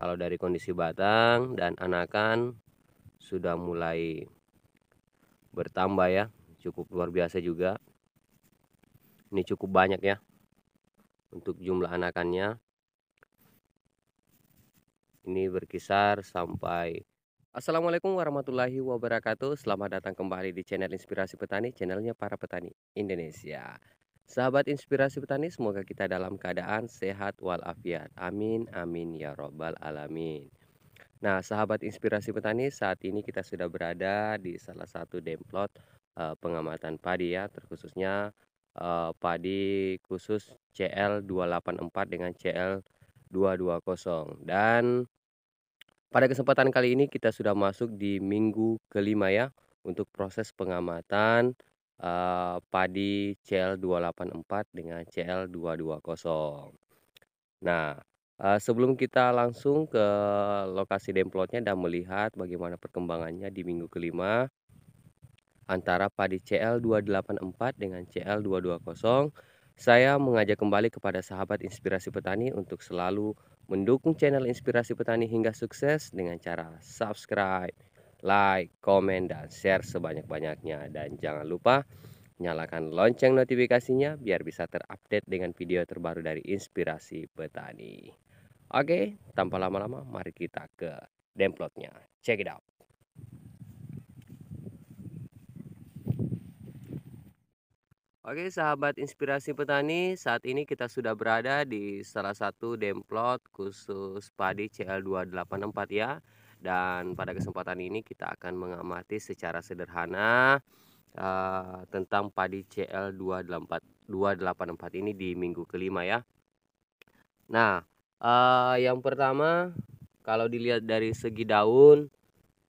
Kalau dari kondisi batang dan anakan sudah mulai bertambah ya, cukup luar biasa juga. Ini cukup banyak ya untuk jumlah anakannya. Ini berkisar sampai Assalamualaikum warahmatullahi wabarakatuh Selamat datang kembali di channel Inspirasi Petani Channelnya para petani Indonesia Sahabat inspirasi petani, semoga kita dalam keadaan sehat walafiat. Amin, amin ya robbal alamin. Nah, sahabat inspirasi petani, saat ini kita sudah berada di salah satu demplot eh, pengamatan padi ya, terkhususnya eh, padi khusus CL284 dengan CL220. Dan pada kesempatan kali ini kita sudah masuk di minggu kelima ya untuk proses pengamatan Eh, padi CL284 dengan CL220. Nah, eh, sebelum kita langsung ke lokasi demplotnya dan melihat bagaimana perkembangannya di minggu kelima antara padi CL284 dengan CL220, saya mengajak kembali kepada sahabat Inspirasi Petani untuk selalu mendukung channel Inspirasi Petani hingga sukses dengan cara subscribe like, komen, dan share sebanyak-banyaknya. Dan jangan lupa nyalakan lonceng notifikasinya biar bisa terupdate dengan video terbaru dari Inspirasi Petani. Oke, tanpa lama-lama mari kita ke demplotnya. Check it out. Oke sahabat inspirasi petani, saat ini kita sudah berada di salah satu demplot khusus padi CL284 ya dan pada kesempatan ini kita akan mengamati secara sederhana uh, tentang padi CL284 284 ini di minggu kelima ya. Nah, uh, yang pertama kalau dilihat dari segi daun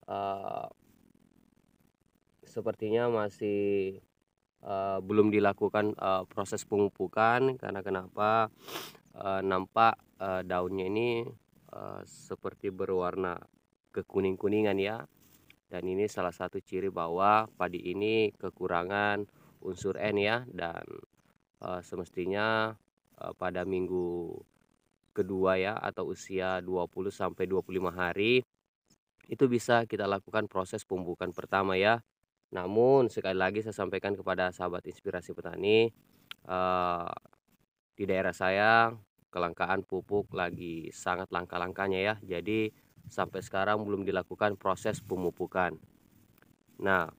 uh, sepertinya masih uh, belum dilakukan uh, proses pengupukan karena kenapa uh, nampak uh, daunnya ini uh, seperti berwarna kekuning-kuningan ya. Dan ini salah satu ciri bahwa padi ini kekurangan unsur N ya dan e, semestinya e, pada minggu kedua ya atau usia 20 sampai 25 hari itu bisa kita lakukan proses pembukaan pertama ya. Namun sekali lagi saya sampaikan kepada sahabat inspirasi petani e, di daerah saya kelangkaan pupuk lagi sangat langka-langkanya ya. Jadi sampai sekarang belum dilakukan proses pemupukan. Nah,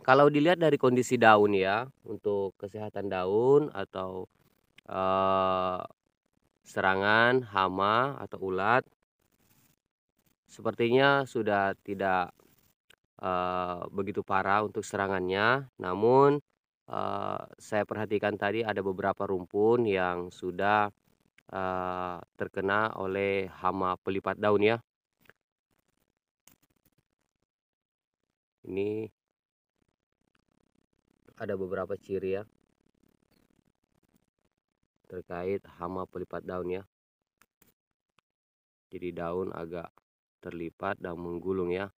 kalau dilihat dari kondisi daun ya, untuk kesehatan daun atau eh, serangan hama atau ulat, sepertinya sudah tidak eh, begitu parah untuk serangannya. Namun eh, saya perhatikan tadi ada beberapa rumpun yang sudah eh, terkena oleh hama pelipat daun ya ini ada beberapa ciri ya terkait hama pelipat daun ya jadi daun agak terlipat dan menggulung ya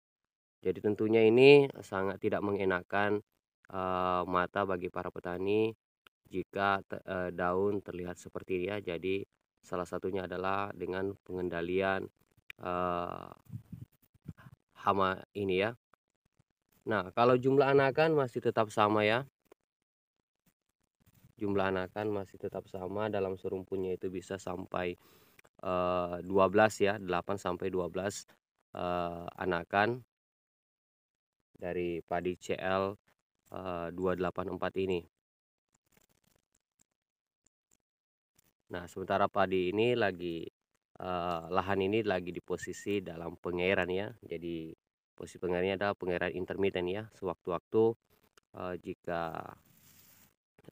jadi tentunya ini sangat tidak mengenakan e, mata bagi para petani jika e, daun terlihat seperti ini ya jadi salah satunya adalah dengan pengendalian e, hama ini ya Nah, kalau jumlah anakan masih tetap sama ya. Jumlah anakan masih tetap sama dalam serumpunnya itu bisa sampai uh, eh, 12 ya, 8 sampai 12 uh, eh, anakan dari padi CL uh, 284 ini. Nah, sementara padi ini lagi uh, lahan ini lagi di posisi dalam pengairan ya. Jadi posisi pengairnya adalah pengairan intermittent ya sewaktu-waktu uh, jika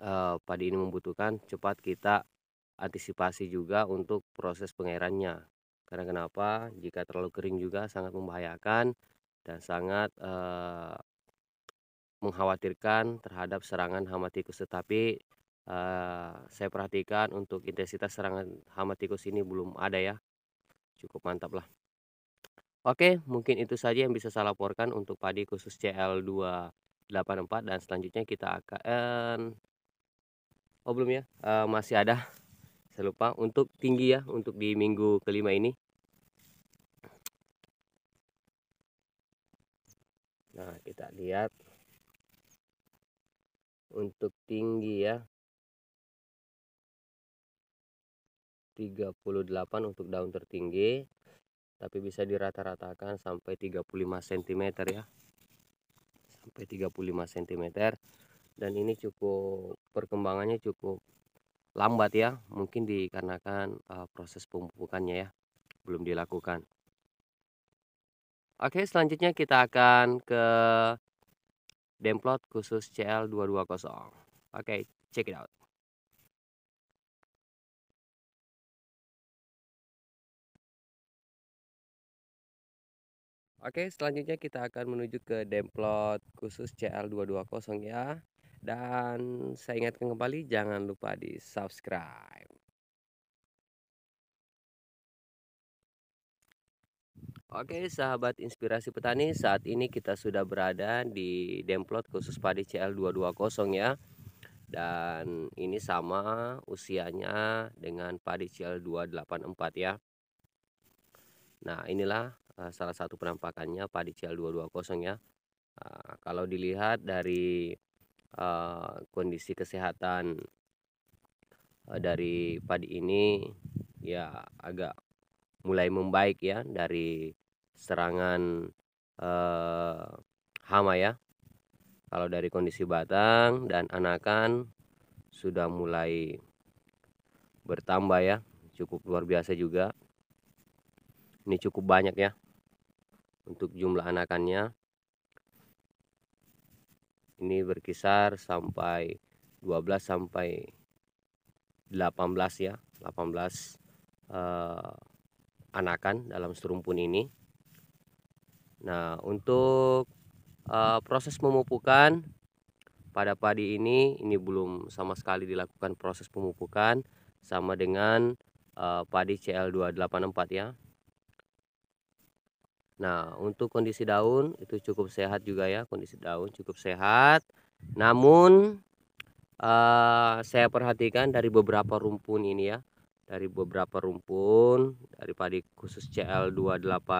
uh, padi ini membutuhkan cepat kita antisipasi juga untuk proses pengairannya karena kenapa jika terlalu kering juga sangat membahayakan dan sangat uh, mengkhawatirkan terhadap serangan hama tikus tetapi uh, saya perhatikan untuk intensitas serangan hama tikus ini belum ada ya cukup mantap lah Oke, mungkin itu saja yang bisa saya laporkan untuk padi khusus CL284 dan selanjutnya kita akan oh belum ya, Uh, masih ada. Saya lupa untuk tinggi ya untuk di minggu kelima ini. Nah, kita lihat untuk tinggi ya. 38 untuk daun tertinggi tapi bisa dirata-ratakan sampai 35 cm ya sampai 35 cm dan ini cukup perkembangannya cukup lambat ya mungkin dikarenakan uh, proses pemupukannya ya belum dilakukan Oke selanjutnya kita akan ke demplot khusus CL220 Oke check it out Oke, selanjutnya kita akan menuju ke demplot khusus CL220 ya. Dan saya ingatkan kembali jangan lupa di subscribe. Oke sahabat inspirasi petani saat ini kita sudah berada di demplot khusus padi CL220 ya Dan ini sama usianya dengan padi CL284 ya Nah inilah Eh, salah satu penampakannya padi CL220 ya. Eh, kalau dilihat dari eh, kondisi kesehatan dari padi ini ya agak mulai membaik ya dari serangan eh, hama ya. Kalau dari kondisi batang dan anakan sudah mulai bertambah ya, cukup luar biasa juga. Ini cukup banyak ya untuk jumlah anakannya ini berkisar sampai 12 sampai 18 ya 18 eh, anakan dalam serumpun ini nah untuk eh, proses pemupukan pada padi ini ini belum sama sekali dilakukan proses pemupukan sama dengan eh, padi CL284 ya Nah, untuk kondisi daun itu cukup sehat juga ya, kondisi daun cukup sehat. Namun uh, saya perhatikan dari beberapa rumpun ini ya, dari beberapa rumpun dari padi khusus CL28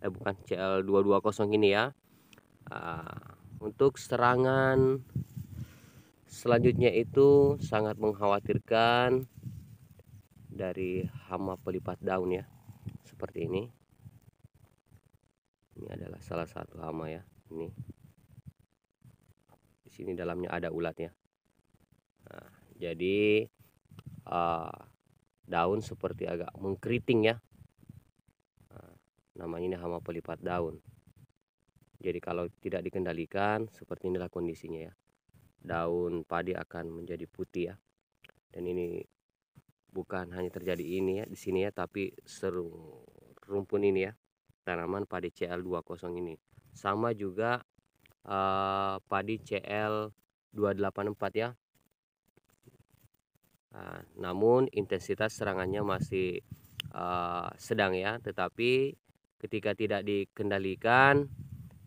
eh bukan CL220 ini ya. Uh, untuk serangan selanjutnya itu sangat mengkhawatirkan dari hama pelipat daun ya, seperti ini ini adalah salah satu hama ya ini di sini dalamnya ada ulat ya nah, jadi uh, daun seperti agak mengkeriting ya nah, namanya ini hama pelipat daun jadi kalau tidak dikendalikan seperti inilah kondisinya ya daun padi akan menjadi putih ya dan ini bukan hanya terjadi ini ya di sini ya tapi seru rumpun ini ya tanaman padi CL20 ini sama juga uh, padi CL284 ya uh, namun intensitas serangannya masih uh, sedang ya tetapi ketika tidak dikendalikan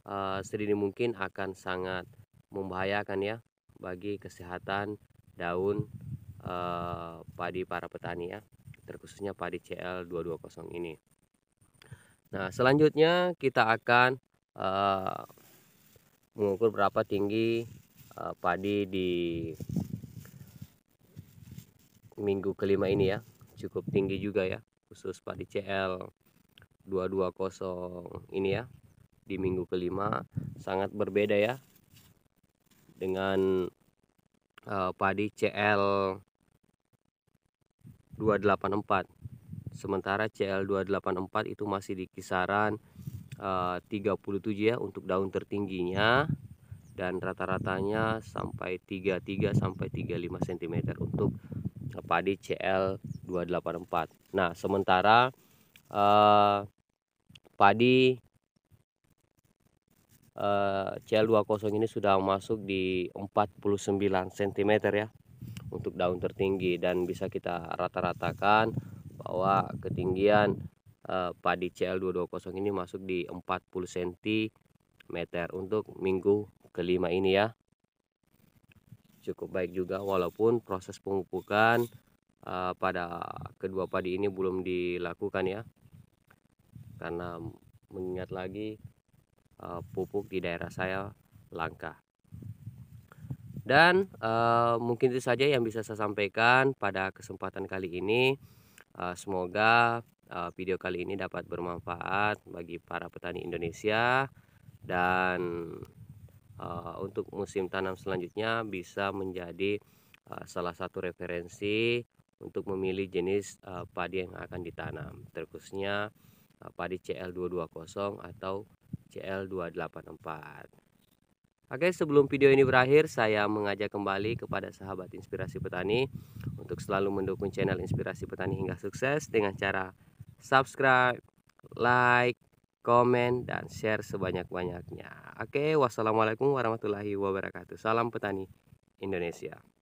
uh, sedini mungkin akan sangat membahayakan ya bagi kesehatan daun uh, padi para petani ya terkhususnya padi CL220 ini Nah, selanjutnya kita akan uh, mengukur berapa tinggi uh, padi di minggu kelima ini ya. Cukup tinggi juga ya, khusus padi CL 220 ini ya. Di minggu kelima sangat berbeda ya dengan uh, padi CL 284 sementara CL284 itu masih di kisaran eh, uh, 37 ya untuk daun tertingginya dan rata-ratanya sampai 33 sampai 35 cm untuk eh, padi CL284. Nah, sementara uh, padi uh, CL20 ini sudah masuk di 49 cm ya untuk daun tertinggi dan bisa kita rata-ratakan bahwa ketinggian eh, padi CL220 ini masuk di 40 cm untuk minggu kelima ini ya cukup baik juga walaupun proses pengupukan eh, pada kedua padi ini belum dilakukan ya karena mengingat lagi uh, pupuk di daerah saya langka dan uh, mungkin itu saja yang bisa saya sampaikan pada kesempatan kali ini Eh, semoga eh, video kali ini dapat bermanfaat bagi para petani Indonesia dan eh, untuk musim tanam selanjutnya bisa menjadi salah satu referensi untuk memilih jenis padi yang akan ditanam, terkhususnya padi CL220 atau CL284. Oke, sebelum video ini berakhir, saya mengajak kembali kepada sahabat Inspirasi Petani untuk selalu mendukung channel Inspirasi Petani hingga sukses dengan cara subscribe, like, komen, dan share sebanyak-banyaknya. Oke, wassalamualaikum warahmatullahi wabarakatuh. Salam petani Indonesia.